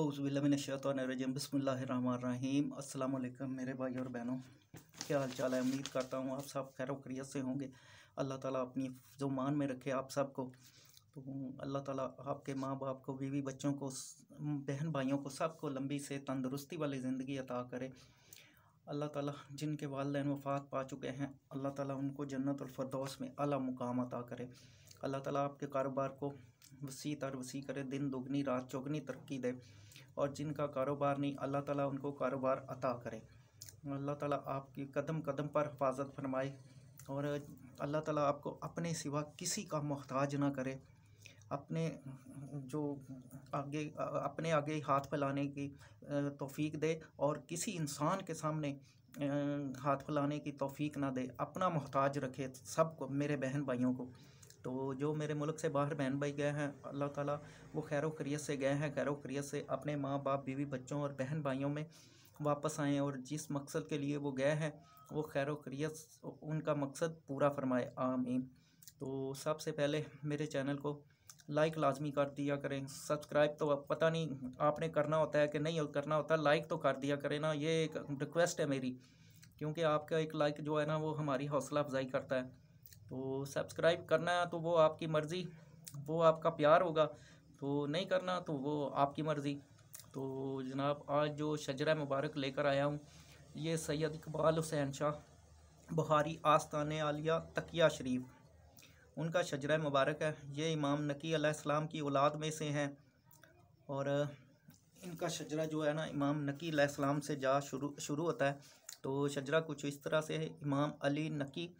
औज़बिल्लाशतरजीम बसमीम अल्लाम मेरे भाई और बहनों क्या हाल चाल है उम्मीद करता हूँ आप सब खैर वक्रियत से होंगे अल्लाह ताला अपनी जो मान में रखे आप सबको तो अल्लाह ताला आपके माँ बाप को बीवी बच्चों को बहन भाइयों को सबको लंबी से तंदुरुस्ती वाली ज़िंदगी अता करे अल्लाह ताला जिनके वालदे वफ़ात पा चुके हैं अल्लाह ताला उनको जन्नत और में अला मुकाम अता करे अल्लाह ताला आपके कारोबार को वसी तर वसी करे दिन दोगनी रात चौगनी तरक्की दे और जिनका कारोबार नहीं अल्लाह ताला उनको कारोबार अता करे अल्लाह ताला आपकी कदम कदम पर हिफाजत फरमाए और अल्लाह ताला आपको अपने सिवा किसी का मोहताज ना करे अपने जो आगे अपने आगे हाथ फैलाने की तोफ़ीक दे और किसी इंसान के सामने हाथ फैलाने की तोफ़ीक ना दे अपना मोहताज रखे सबको मेरे बहन भाइयों को तो जो मेरे मुल्क से बाहर बहन भाई गए हैं अल्लाह ताला वो खैर वक्रियत से गए हैं खैर वक्रियत से अपने माँ बाप बीवी बच्चों और बहन भाइयों में वापस आएँ और जिस मकसद के लिए वो गए हैं वो खैर वक्रियत उनका मकसद पूरा फरमाए आमीन तो सबसे पहले मेरे चैनल को लाइक लाजमी कर दिया करें सब्सक्राइब तो पता नहीं आपने करना होता है कि नहीं करना होता लाइक तो कर दिया करें ना ये एक रिक्वेस्ट है मेरी क्योंकि आपका एक लाइक जो है ना वो हमारी हौसला अफजाई करता है तो सब्सक्राइब करना तो वो आपकी मर्ज़ी वो आपका प्यार होगा तो नहीं करना तो वो आपकी मर्ज़ी तो जनाब आज जो शजरा मुबारक लेकर आया हूँ ये सैयद इकबाल हुसैन शाह बुहारी आस्तान आलिया तकिया शरीफ उनका शजरा मुबारक है ये इमाम नकी अलैहिस्सलाम की औलाद में से हैं और इनका शजरा जो है ना इमाम नकी अलैहिस्सलाम से जा शुरू शुरू होता है तो शजरा कुछ इस तरह से है इमाम अली नकी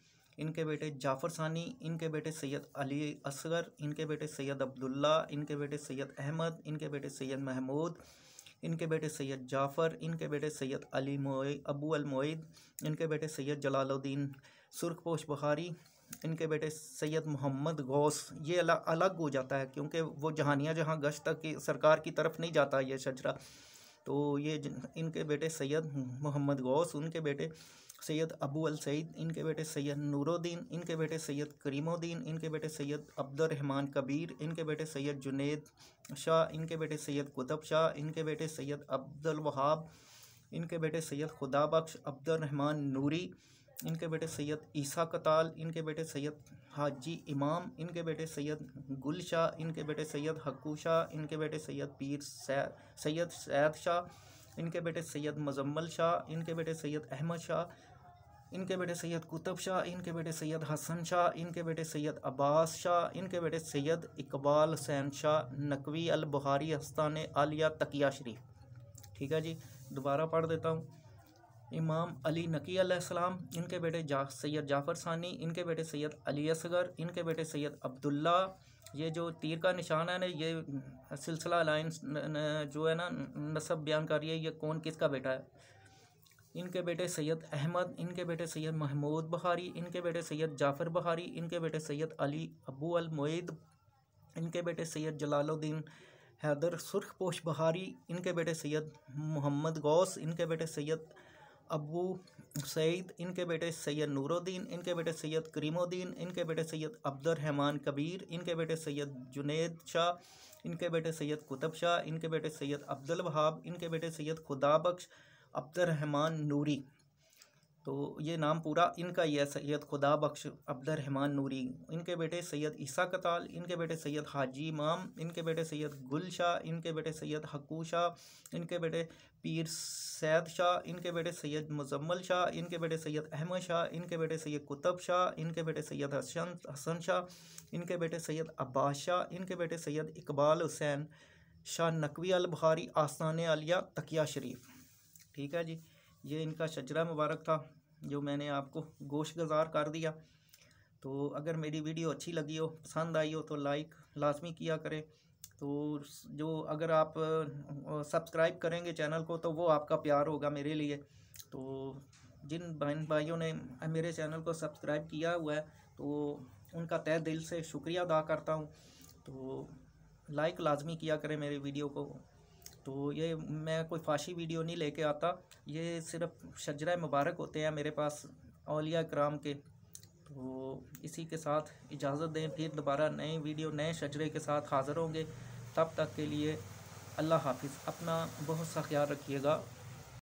इनके बेटे जाफ़र सानी इनके बेटे सैयद अली असगर इनके बेटे सैयद अब्दुल्ला इनके बेटे सैयद अहमद इनके बेटे सैयद महमूद इनके बेटे सैयद जाफ़र इनके बेटे सैयद अली मोई अबू अलमोद इनके बेटे सैयद जलालुद्दीन सुरखपोश बुखारी इनके बेटे सैयद मोहम्मद गौस ये अलग अलग हो जाता है क्योंकि वो जहानिया जहाँ गश्त की सरकार की तरफ नहीं जाता ये शजरा तो ये इनके बेटे सैयद मोहम्मद गौस उनके बेटे सैयद अबू अल सईद इनके बेटे सैयद नूरुद्दीन इनके बेटे सैयद करीमुद्दीन इनके बेटे सैयद अब्दुलरहमान कबीर इनके बेटे सैयद जुनेद शाह इनके बेटे सैयद कुतब शाह इनके बेटे सैयद अब्दुल वहाब इनके बेटे सैयद खुदाबख्श अब्दुलरहमान नूरी इनके बेटे सैयद ईसा कताल इनके बेटे सैयद हाजी इमाम इनके बेटे सैयद गुल शाह इनके बेटे सैयद हक्कू शाह इनके बेटे सैयद पीर सैद सैयद सैद शाह इनके बेटे सैयद मजम्मल शाह इनके बेटे सैयद अहमद शाह इनके बेटे सैयद कुतुब शाह इनके बेटे सैयद हसन शाह इनके बेटे सैयद अब्बास शाह इनके बेटे सैयद इकबाल हसैन शाह नकवी अल बुहारी हस्तान आलिया तकिया शरीफ ठीक है जी दोबारा पढ़ देता हूँ इमाम अली नकी अलैहिस्सलाम इनके बेटे जा सैयद जाफ़र सानी इनके बेटे सैयद अली असगर इनके बेटे सैयद अब्दुल्ला ये जो तीर का निशान है ना ये सिलसिला लाइन जो है ना नसब बयान कर रही है ये कौन किसका बेटा है इनके बेटे सैयद अहमद इनके बेटे सैयद महमूद बहारी इनके बेटे सैयद जाफ़र बहारी इनके बेटे सैयद अली अबू अलमोद इनके बेटे सैयद जलालुद्दीन हैदर सुरखपोश बहारी इनके बेटे सैयद मोहम्मद गौस इनके बेटे सैयद अबू सईद इनके बेटे सैयद नूरुद्दीन इनके बेटे सैयद करीमुद्दीन इनके बेटे सैयद अब्दुलरहमान कबीर इनके बेटे सैयद जुनेद शाह इनके बेटे सैयद कुतब शाह इनके बेटे सैयद अब्दुल वहाब इनके बेटे सैयद खुदाबख्श अब्दरहमान नूरी तो ये नाम पूरा इनका ही है सैयद खुदा बख्श अब्दुलरहमान नूरी इनके बेटे सैयद ईसा कताल इनके बेटे सैयद हाजी इमाम इनके बेटे सैयद गुल शाह इनके बेटे सैयद हकू शाह इनके बेटे पीर सैद शाह इनके बेटे सैयद मुजम्मल शाह इनके बेटे सैयद अहमद शाह इनके बेटे सैयद कुतब शाह इनके बेटे सैयद हसन हसन शाह इनके बेटे सैयद अब्बास शाह इनके बेटे सैयद इकबाल हुसैन शाह नकवी अल बहारी आसान आलिया तकिया शरीफ ठीक है जी ये इनका शजरा मुबारक था जो मैंने आपको गोश गज़ार कर दिया तो अगर मेरी वीडियो अच्छी लगी हो पसंद आई हो तो लाइक लाजमी किया करें तो जो अगर आप सब्सक्राइब करेंगे चैनल को तो वो आपका प्यार होगा मेरे लिए तो जिन बहन भाइयों ने मेरे चैनल को सब्सक्राइब किया हुआ है तो उनका तय दिल से शुक्रिया अदा करता हूँ तो लाइक लाजमी किया करें मेरी वीडियो को तो ये मैं कोई फाशी वीडियो नहीं लेके आता ये सिर्फ शजरा मुबारक होते हैं मेरे पास अलिया कराम के तो इसी के साथ इजाज़त दें फिर दोबारा नए वीडियो नए शजरे के साथ हाज़िर होंगे तब तक के लिए अल्लाह हाफिज़ अपना बहुत सा ख्याल रखिएगा